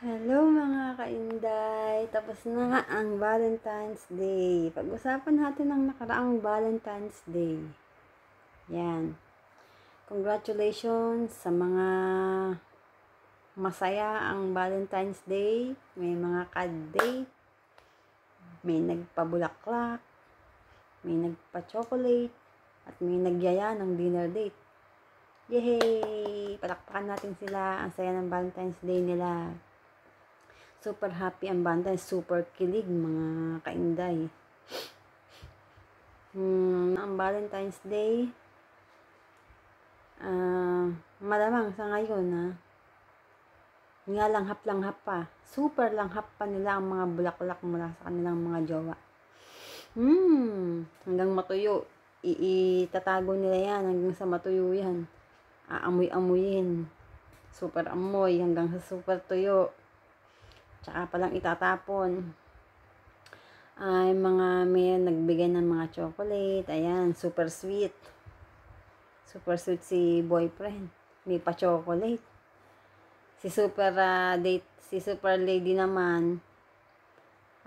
Hello mga kainday! Tapos na nga ang Valentine's Day. Pag-usapan natin ang nakaraang Valentine's Day. Yan. Congratulations sa mga masaya ang Valentine's Day. May mga kad May nagpabulaklak. May nagpa-chocolate. At may nagyaya ng dinner date. Yay! Palakpakan natin sila. Ang saya ng Valentine's Day nila. Super happy ang banda. Super kilig mga kainday. mm, ang Valentine's Day, uh, malamang sa ngayon na ah, nga langhap langhap pa. Super langhap pa nila ang mga bulaklak mula sa kanilang mga jowa. mm, hanggang matuyo. Iitatago nila yan hanggang sa matuyo yan. Aamoy-amoyin. Super amoy hanggang sa super tuyo saka palang itatapon ay mga may nagbigay ng mga chocolate ayan super sweet super sweet si boyfriend may pa chocolate si super uh, date si super lady naman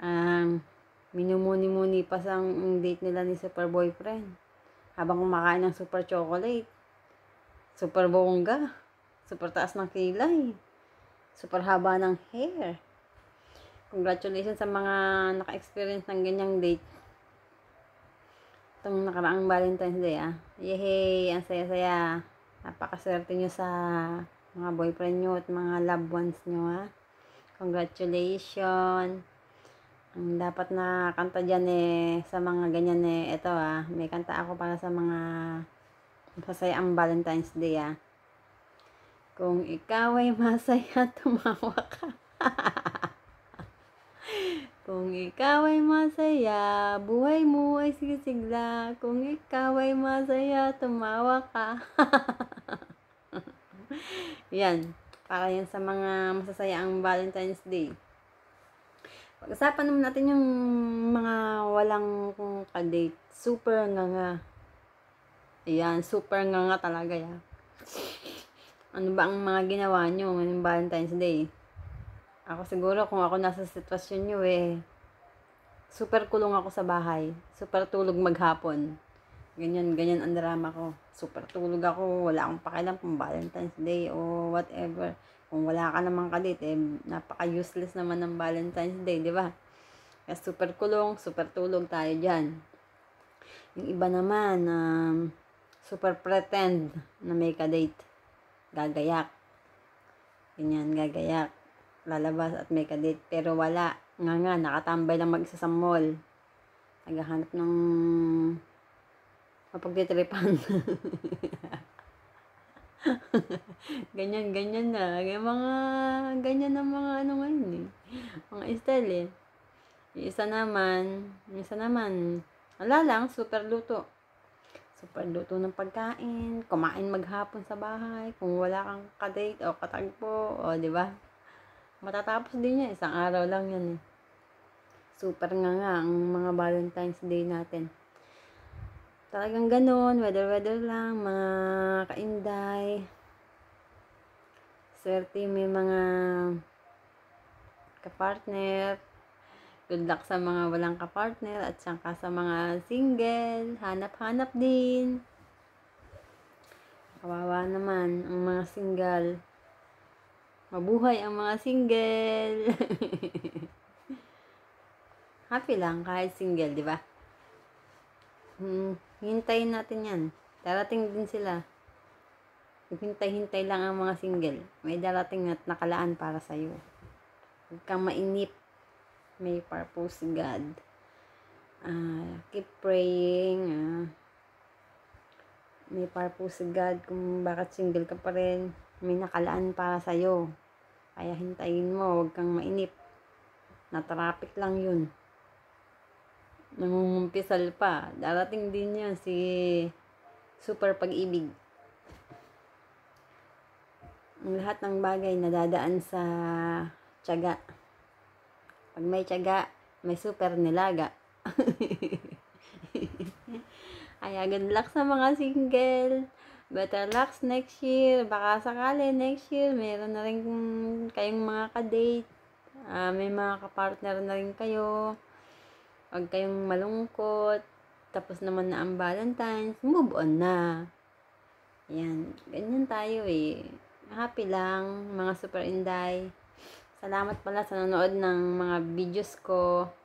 um, minumuni-muni pa sa date nila ni super boyfriend habang kumakain ng super chocolate super bongga super taas ng kilay super haba ng hair Congratulations sa mga naka-experience ng ganyang date. Itong nakaraang Valentine's Day ah. Yehey! Ang saya-saya. Napakaswerte nyo sa mga boyfriend nyo at mga loved ones nyo ah. Congratulations! Ang dapat na kanta dyan eh, sa mga ganyan eh, ito ah, may kanta ako para sa mga masaya ang Valentine's Day ah. Kung ikaw ay masaya, tumawa ka. Kung ikaw ay masaya, buhay mo ay sisigla. Kung ikaw ay masaya, tumawa ka. yan. Para yan sa mga masasaya ang Valentine's Day. Pag-usapan naman natin yung mga walang kadate. Super nga nga. Ayan, super nga nga talaga yan. Ano ba ang mga ginawa nyo ngayong Valentine's Day? Ako siguro kung ako nasa sitwasyon nyo eh, super kulong ako sa bahay. Super tulog maghapon. Ganyan, ganyan ang drama ko. Super tulog ako, wala akong pakialam kung Valentine's Day o whatever. Kung wala ka naman kalit, eh, napaka-useless naman ng Valentine's Day, di ba? Kaya super kulong, super tulog tayo dyan. Yung iba naman, um, super pretend na may ka-date. Gagayak. Ganyan, gagayak lalabas at may kadate. Pero wala. Nga nga, nakatambay lang mag-isa sa mall. Naghahanap ng mapagtitripan. ganyan, ganyan na. Yung mga, ganyan na mga ano ngayon eh. Mga style eh. Yung isa naman, yung isa naman, wala lang, super luto. Super luto ng pagkain, kumain maghapon sa bahay, kung wala kang kadate o katagpo, o di ba? Matatapos din niya Isang araw lang yun eh. Super nga nga ang mga Valentine's Day natin. Talagang ganun. Weather-weather lang. Mga kainday. Swerte may mga kapartner. Good luck sa mga walang kapartner at siyang sa mga single. Hanap-hanap din. Kawawa naman ang mga single. Mabuhay ang mga single. Happy lang kahit single, di ba? Hmm, hintayin natin yan. Darating din sila. Hintay-hintay lang ang mga single. May darating at nakalaan para sa iyo. Huwag kang mainip. May purpose si God. Uh, keep praying. Uh, may purpose si God kung bakit single ka pa rin. May nakalaan para sa'yo. Kaya hintayin mo, huwag kang mainip. Na traffic lang yun. Nangungumpisal pa. Darating din yan si super pag-ibig. Ang lahat ng bagay dadaan sa tiyaga. Pag may tiyaga, may super nilaga. Kaya good luck sa mga single better luck next year. Baka sakali next year, meron na rin kayong mga kadate. Uh, may mga kapartner na rin kayo. Huwag kayong malungkot. Tapos naman na ang Valentine's. Move on na. Ayan. Ganyan tayo eh. Happy lang, mga super inday. Salamat pala sa nanood ng mga videos ko.